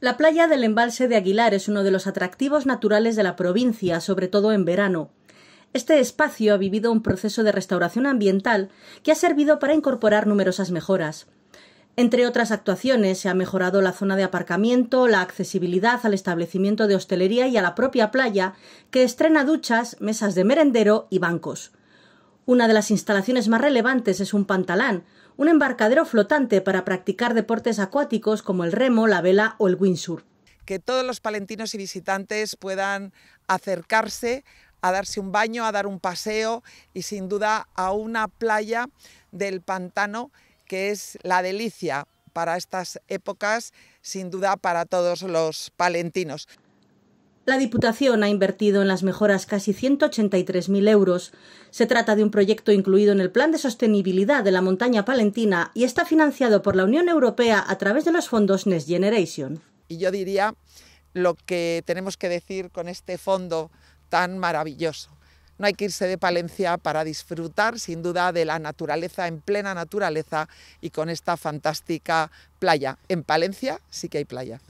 La playa del embalse de Aguilar es uno de los atractivos naturales de la provincia, sobre todo en verano. Este espacio ha vivido un proceso de restauración ambiental que ha servido para incorporar numerosas mejoras. Entre otras actuaciones, se ha mejorado la zona de aparcamiento, la accesibilidad al establecimiento de hostelería y a la propia playa, que estrena duchas, mesas de merendero y bancos. Una de las instalaciones más relevantes es un pantalán, un embarcadero flotante para practicar deportes acuáticos como el remo, la vela o el windsurf. Que todos los palentinos y visitantes puedan acercarse a darse un baño, a dar un paseo y sin duda a una playa del pantano que es la delicia para estas épocas, sin duda para todos los palentinos. La Diputación ha invertido en las mejoras casi 183.000 euros. Se trata de un proyecto incluido en el Plan de Sostenibilidad de la Montaña Palentina y está financiado por la Unión Europea a través de los fondos Next Generation. Y yo diría lo que tenemos que decir con este fondo tan maravilloso. No hay que irse de Palencia para disfrutar sin duda de la naturaleza, en plena naturaleza y con esta fantástica playa. En Palencia sí que hay playa.